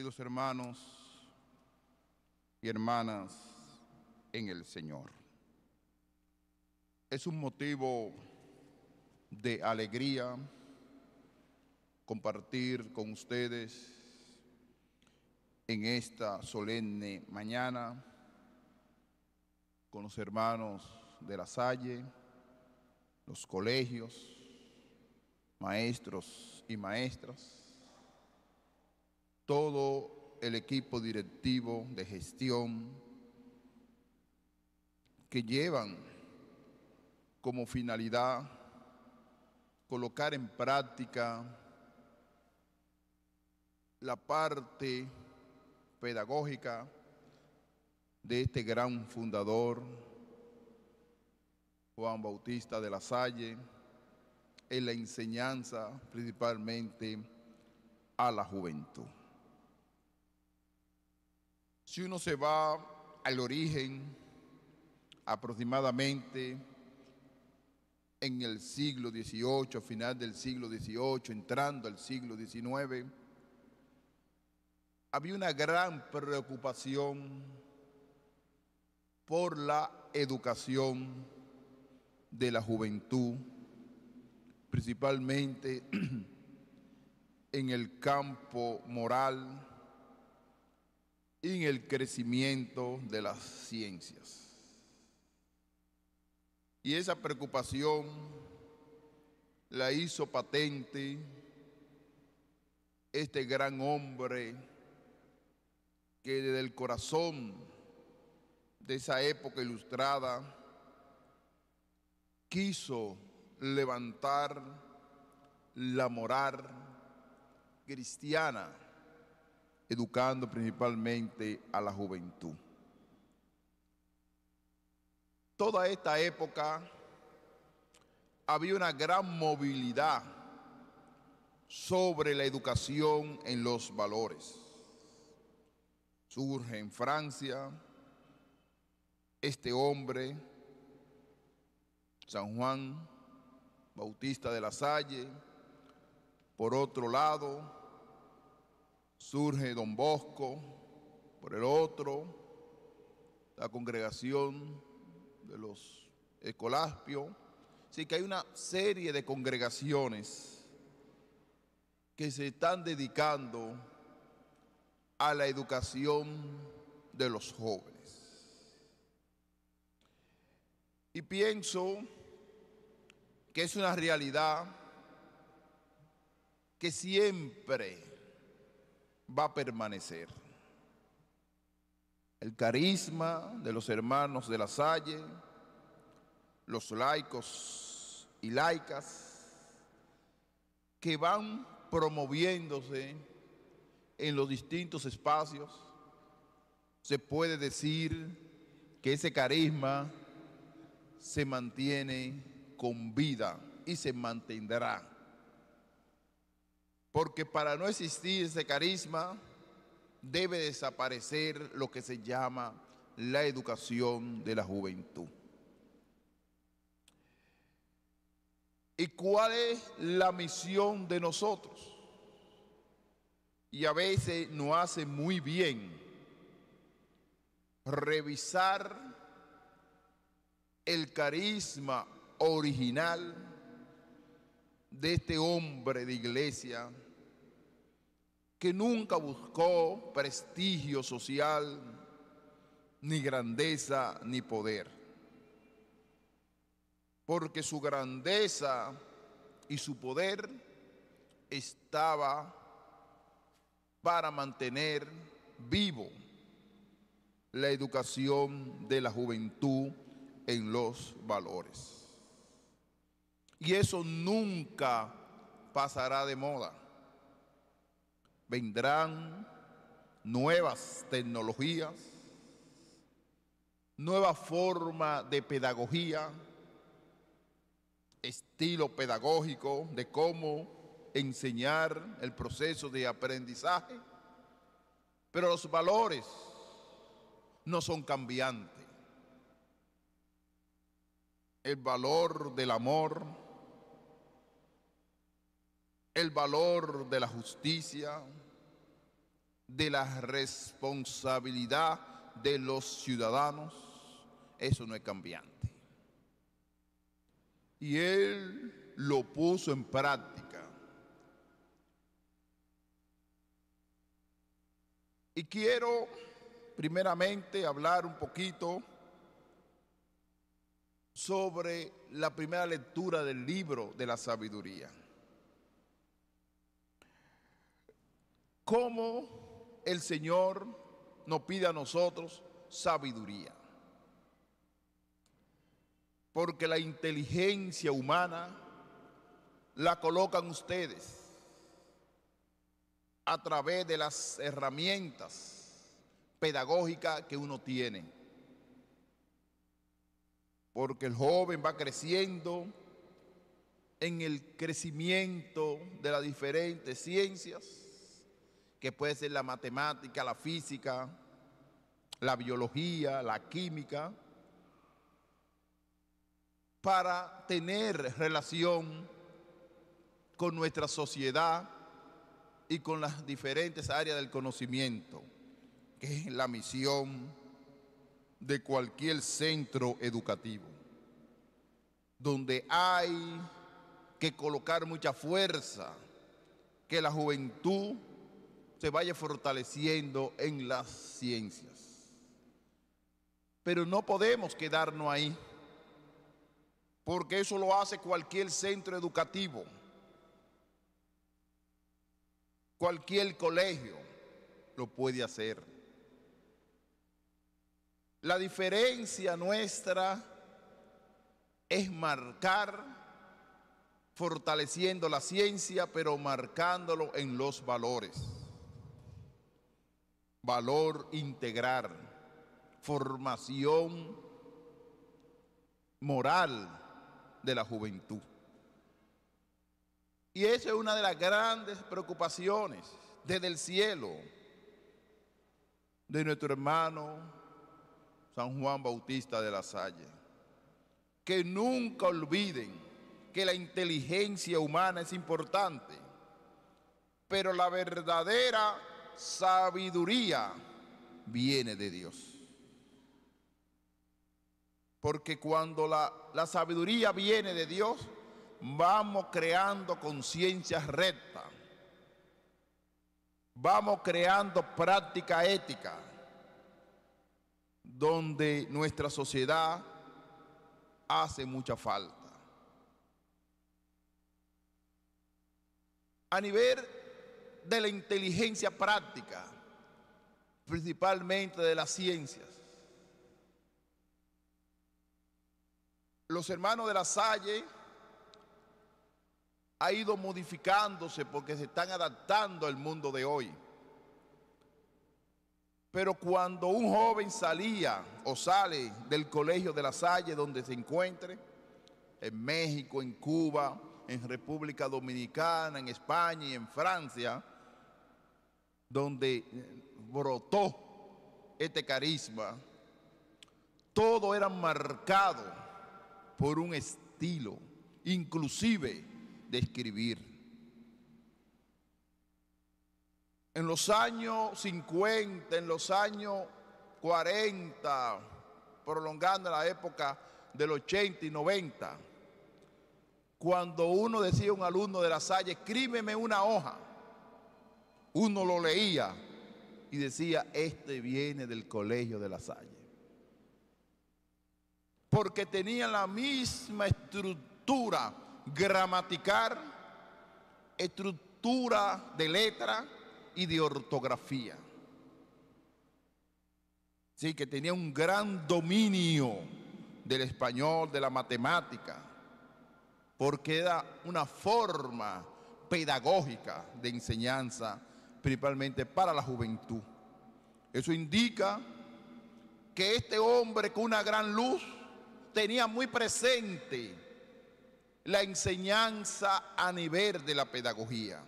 queridos hermanos y hermanas en el Señor. Es un motivo de alegría compartir con ustedes en esta solemne mañana con los hermanos de la Salle, los colegios, maestros y maestras todo el equipo directivo de gestión que llevan como finalidad colocar en práctica la parte pedagógica de este gran fundador, Juan Bautista de la Salle, en la enseñanza principalmente a la juventud. Si uno se va al origen, aproximadamente en el siglo XVIII, final del siglo XVIII, entrando al siglo XIX, había una gran preocupación por la educación de la juventud, principalmente en el campo moral, en el crecimiento de las ciencias. Y esa preocupación la hizo patente este gran hombre que desde el corazón de esa época ilustrada quiso levantar la moral cristiana educando principalmente a la juventud. Toda esta época había una gran movilidad sobre la educación en los valores. Surge en Francia este hombre, San Juan Bautista de la Salle, por otro lado, Surge Don Bosco, por el otro, la congregación de los Escolaspios. Así que hay una serie de congregaciones que se están dedicando a la educación de los jóvenes. Y pienso que es una realidad que siempre va a permanecer. El carisma de los hermanos de la Salle, los laicos y laicas, que van promoviéndose en los distintos espacios, se puede decir que ese carisma se mantiene con vida y se mantendrá porque para no existir ese carisma, debe desaparecer lo que se llama la educación de la juventud. ¿Y cuál es la misión de nosotros? Y a veces nos hace muy bien revisar el carisma original de este hombre de iglesia que nunca buscó prestigio social, ni grandeza, ni poder. Porque su grandeza y su poder estaba para mantener vivo la educación de la juventud en los valores. Y eso nunca pasará de moda. Vendrán nuevas tecnologías, nueva forma de pedagogía, estilo pedagógico de cómo enseñar el proceso de aprendizaje, pero los valores no son cambiantes. El valor del amor, el valor de la justicia, de la responsabilidad de los ciudadanos, eso no es cambiante. Y él lo puso en práctica. Y quiero primeramente hablar un poquito sobre la primera lectura del libro de la sabiduría. cómo el Señor nos pide a nosotros sabiduría. Porque la inteligencia humana la colocan ustedes a través de las herramientas pedagógicas que uno tiene. Porque el joven va creciendo en el crecimiento de las diferentes ciencias que puede ser la matemática, la física, la biología, la química, para tener relación con nuestra sociedad y con las diferentes áreas del conocimiento, que es la misión de cualquier centro educativo, donde hay que colocar mucha fuerza, que la juventud se vaya fortaleciendo en las ciencias. Pero no podemos quedarnos ahí, porque eso lo hace cualquier centro educativo, cualquier colegio lo puede hacer. La diferencia nuestra es marcar fortaleciendo la ciencia, pero marcándolo en los valores valor integral, formación moral de la juventud. Y esa es una de las grandes preocupaciones desde el cielo de nuestro hermano San Juan Bautista de la Salle. Que nunca olviden que la inteligencia humana es importante, pero la verdadera sabiduría viene de Dios. Porque cuando la, sabiduría viene de Dios, vamos creando conciencias rectas. Vamos creando práctica ética donde nuestra sociedad hace mucha falta. A nivel de la inteligencia práctica, principalmente de las ciencias. Los hermanos de la Salle ha ido modificándose porque se están adaptando al mundo de hoy. Pero cuando un joven salía o sale del colegio de la Salle donde se encuentre, en México, en Cuba, en República Dominicana, en España y en Francia, donde eh, brotó este carisma, todo era marcado por un estilo, inclusive de escribir. En los años 50, en los años 40, prolongando la época del 80 y 90, cuando uno decía a un alumno de la Salle, escríbeme una hoja, uno lo leía y decía, este viene del colegio de la Salle. Porque tenía la misma estructura gramatical, estructura de letra y de ortografía. Sí, que tenía un gran dominio del español, de la matemática porque era una forma pedagógica de enseñanza, principalmente para la juventud. Eso indica que este hombre con una gran luz tenía muy presente la enseñanza a nivel de la pedagogía.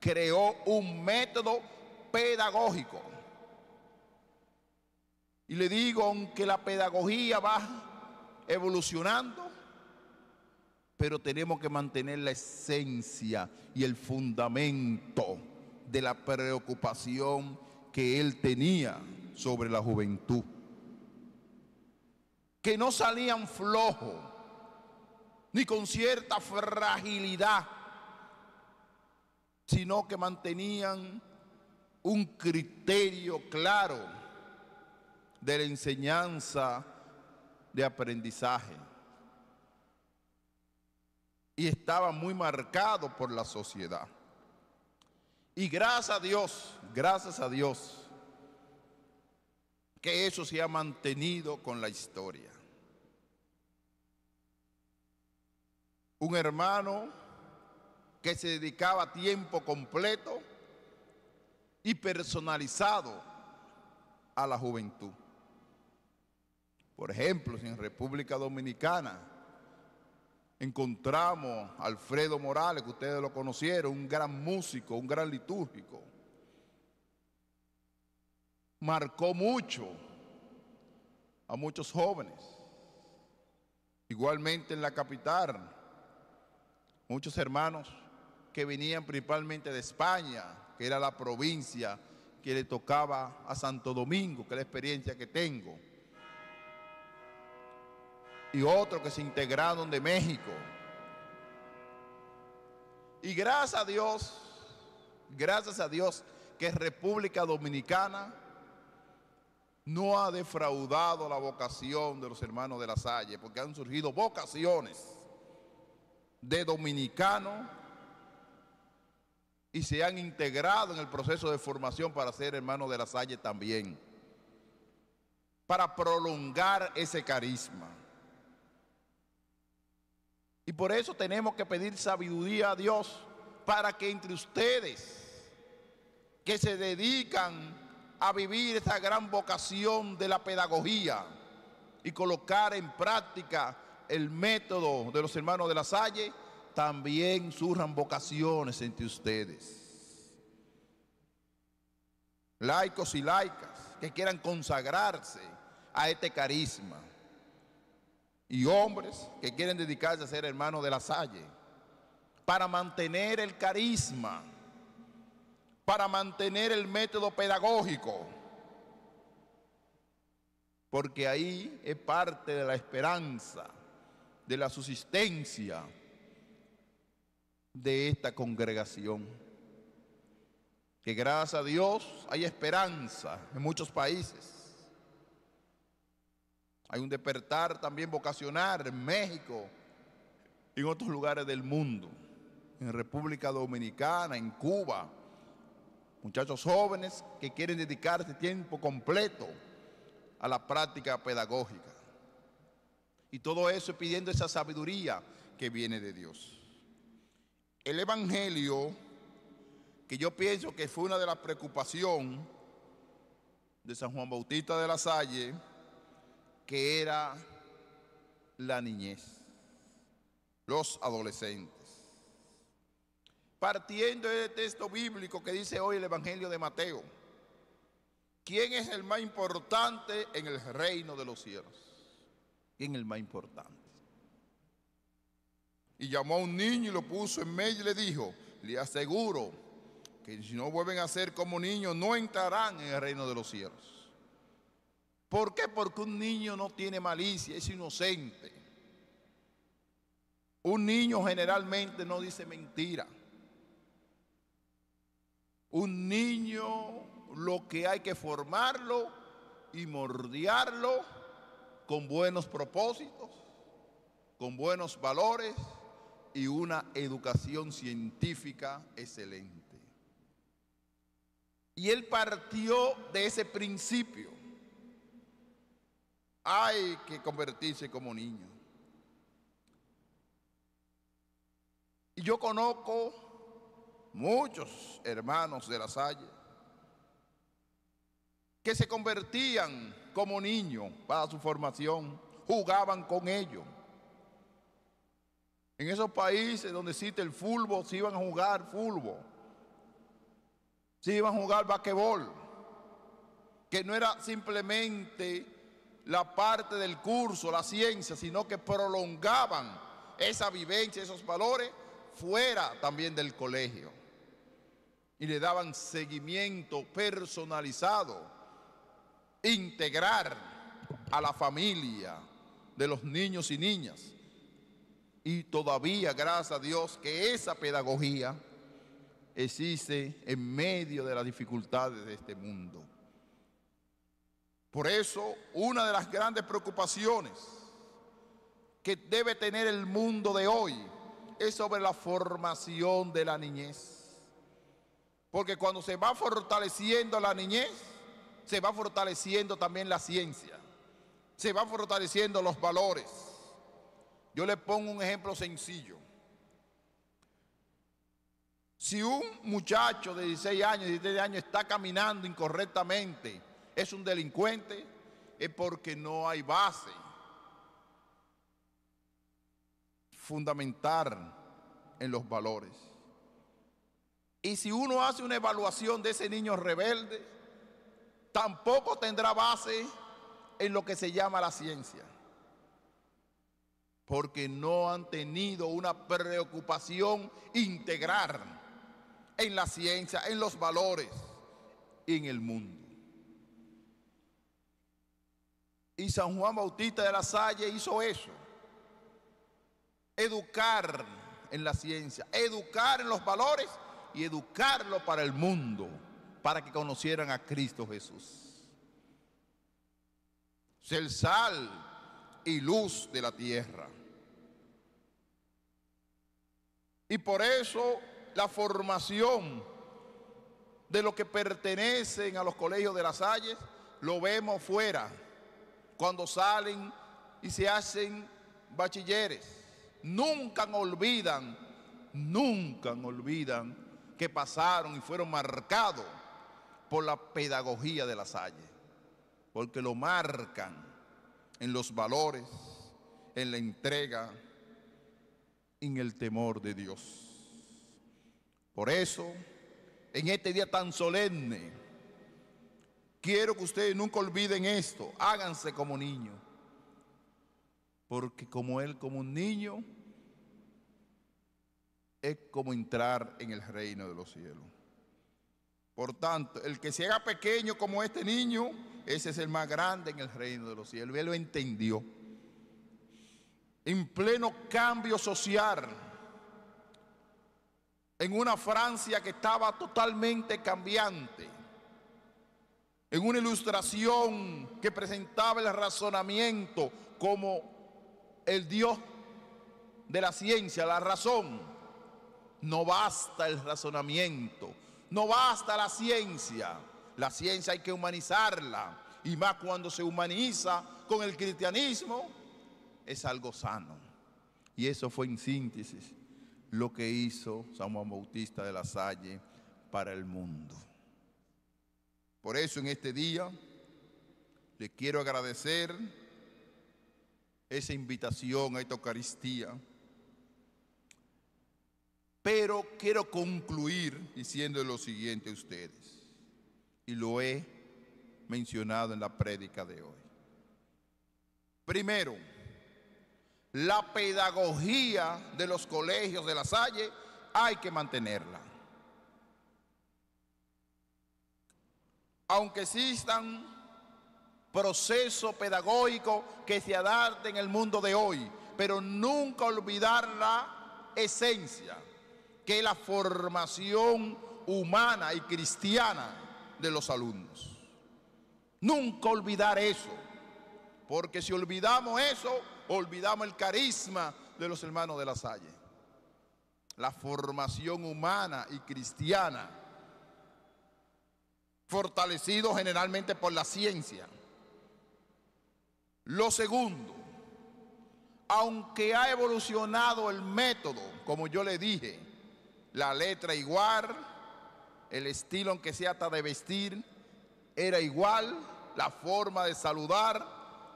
Creó un método pedagógico. Y le digo, aunque la pedagogía va evolucionando, pero tenemos que mantener la esencia y el fundamento de la preocupación que él tenía sobre la juventud. Que no salían flojos, ni con cierta fragilidad, sino que mantenían un criterio claro de la enseñanza de aprendizaje y estaba muy marcado por la sociedad. Y gracias a Dios, gracias a Dios, que eso se ha mantenido con la historia. Un hermano que se dedicaba tiempo completo y personalizado a la juventud. Por ejemplo, en República Dominicana, encontramos a Alfredo Morales, que ustedes lo conocieron, un gran músico, un gran litúrgico. Marcó mucho a muchos jóvenes. Igualmente en la capital, muchos hermanos que venían principalmente de España, que era la provincia que le tocaba a Santo Domingo, que es la experiencia que tengo y otros que se integraron de México. Y gracias a Dios, gracias a Dios que República Dominicana no ha defraudado la vocación de los hermanos de la Salle, porque han surgido vocaciones de dominicanos y se han integrado en el proceso de formación para ser hermanos de la Salle también, para prolongar ese carisma. Y por eso tenemos que pedir sabiduría a Dios para que entre ustedes que se dedican a vivir esa gran vocación de la pedagogía y colocar en práctica el método de los hermanos de la Salle, también surjan vocaciones entre ustedes. Laicos y laicas que quieran consagrarse a este carisma y hombres que quieren dedicarse a ser hermanos de la Salle, para mantener el carisma, para mantener el método pedagógico, porque ahí es parte de la esperanza, de la subsistencia de esta congregación. Que gracias a Dios hay esperanza en muchos países hay un despertar también vocacional en México, y en otros lugares del mundo, en República Dominicana, en Cuba. Muchachos jóvenes que quieren dedicarse este tiempo completo a la práctica pedagógica. Y todo eso pidiendo esa sabiduría que viene de Dios. El Evangelio, que yo pienso que fue una de las preocupaciones de San Juan Bautista de la Salle, que era la niñez, los adolescentes. Partiendo del este texto bíblico que dice hoy el Evangelio de Mateo, ¿quién es el más importante en el reino de los cielos? ¿Quién es el más importante? Y llamó a un niño y lo puso en medio y le dijo, le aseguro que si no vuelven a ser como niños, no entrarán en el reino de los cielos. ¿Por qué? Porque un niño no tiene malicia, es inocente. Un niño generalmente no dice mentira. Un niño lo que hay que formarlo y mordiarlo con buenos propósitos, con buenos valores y una educación científica excelente. Y él partió de ese principio. Hay que convertirse como niño. Y yo conozco muchos hermanos de la Salle que se convertían como niño para su formación, jugaban con ellos. En esos países donde existe el fútbol, se iban a jugar fútbol, se iban a jugar basquetbol, que no era simplemente la parte del curso, la ciencia, sino que prolongaban esa vivencia, esos valores, fuera también del colegio. Y le daban seguimiento personalizado, integrar a la familia de los niños y niñas. Y todavía, gracias a Dios, que esa pedagogía existe en medio de las dificultades de este mundo. Por eso, una de las grandes preocupaciones que debe tener el mundo de hoy es sobre la formación de la niñez. Porque cuando se va fortaleciendo la niñez, se va fortaleciendo también la ciencia, se va fortaleciendo los valores. Yo le pongo un ejemplo sencillo. Si un muchacho de 16 años, 17 años está caminando incorrectamente, es un delincuente, es porque no hay base. fundamental en los valores. Y si uno hace una evaluación de ese niño rebelde, tampoco tendrá base en lo que se llama la ciencia. Porque no han tenido una preocupación integral en la ciencia, en los valores, en el mundo. Y San Juan Bautista de la Salle hizo eso. Educar en la ciencia, educar en los valores y educarlo para el mundo, para que conocieran a Cristo Jesús. ser sal y luz de la tierra. Y por eso la formación de lo que pertenecen a los colegios de las Salles lo vemos fuera cuando salen y se hacen bachilleres. Nunca olvidan, nunca olvidan que pasaron y fueron marcados por la pedagogía de la Salle, porque lo marcan en los valores, en la entrega, en el temor de Dios. Por eso, en este día tan solemne, Quiero que ustedes nunca olviden esto. Háganse como niños. Porque como Él, como un niño, es como entrar en el reino de los cielos. Por tanto, el que se haga pequeño como este niño, ese es el más grande en el reino de los cielos. Él lo entendió. En pleno cambio social, en una Francia que estaba totalmente cambiante, en una ilustración que presentaba el razonamiento como el Dios de la ciencia, la razón. No basta el razonamiento, no basta la ciencia. La ciencia hay que humanizarla y más cuando se humaniza con el cristianismo, es algo sano. Y eso fue en síntesis lo que hizo San Juan Bautista de la Salle para el mundo. Por eso en este día le quiero agradecer esa invitación a esta Eucaristía. Pero quiero concluir diciendo lo siguiente a ustedes, y lo he mencionado en la prédica de hoy. Primero, la pedagogía de los colegios de la Salle hay que mantenerla. aunque existan procesos pedagógicos que se adapten en el mundo de hoy, pero nunca olvidar la esencia, que es la formación humana y cristiana de los alumnos. Nunca olvidar eso, porque si olvidamos eso, olvidamos el carisma de los hermanos de la Salle. La formación humana y cristiana fortalecido generalmente por la ciencia. Lo segundo, aunque ha evolucionado el método, como yo le dije, la letra igual, el estilo en que sea hasta de vestir, era igual, la forma de saludar,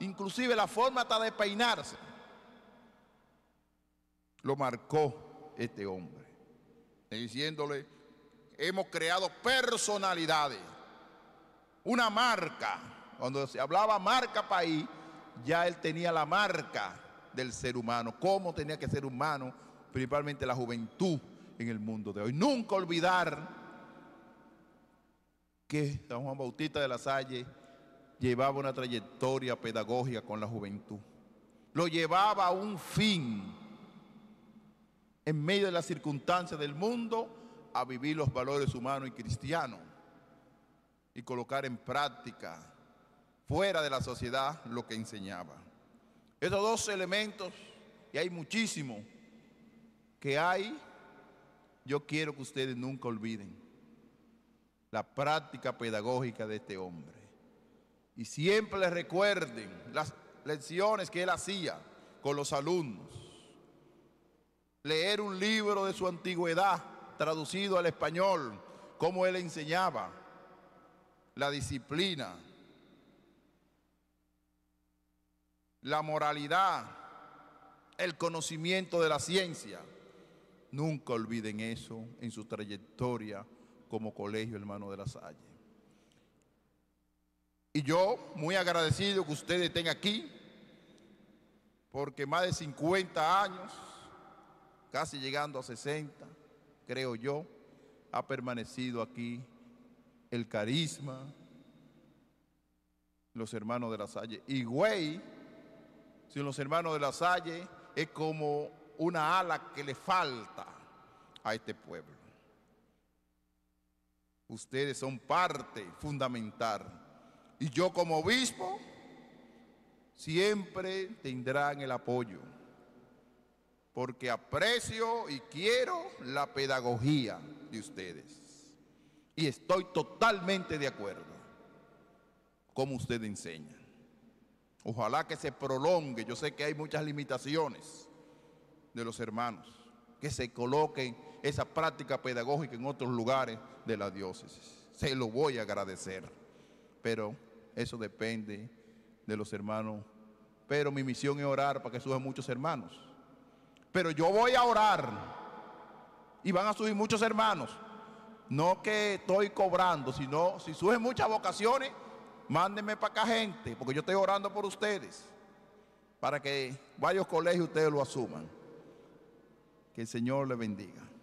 inclusive la forma hasta de peinarse. Lo marcó este hombre, diciéndole, hemos creado personalidades, una marca. Cuando se hablaba marca país, ya él tenía la marca del ser humano, cómo tenía que ser humano, principalmente la juventud en el mundo de hoy. Nunca olvidar que San Juan Bautista de la Salle llevaba una trayectoria pedagógica con la juventud. Lo llevaba a un fin en medio de las circunstancias del mundo a vivir los valores humanos y cristianos y colocar en práctica fuera de la sociedad lo que enseñaba. Esos dos elementos, y hay muchísimo que hay, yo quiero que ustedes nunca olviden la práctica pedagógica de este hombre. Y siempre les recuerden las lecciones que él hacía con los alumnos. Leer un libro de su antigüedad traducido al español, como él enseñaba, la disciplina, la moralidad, el conocimiento de la ciencia. Nunca olviden eso en su trayectoria como colegio hermano de la Salle. Y yo, muy agradecido que ustedes estén aquí, porque más de 50 años, casi llegando a 60, creo yo, ha permanecido aquí el carisma, los hermanos de la Salle. Y Güey, si los hermanos de la Salle, es como una ala que le falta a este pueblo. Ustedes son parte fundamental. Y yo como obispo, siempre tendrán el apoyo porque aprecio y quiero la pedagogía de ustedes. Y estoy totalmente de acuerdo como ustedes enseñan. Ojalá que se prolongue, yo sé que hay muchas limitaciones de los hermanos, que se coloquen esa práctica pedagógica en otros lugares de la diócesis. Se lo voy a agradecer, pero eso depende de los hermanos. Pero mi misión es orar para que suban muchos hermanos pero yo voy a orar y van a subir muchos hermanos. No que estoy cobrando, sino si suben muchas vocaciones, mándenme para acá gente, porque yo estoy orando por ustedes, para que varios colegios ustedes lo asuman. Que el Señor les bendiga.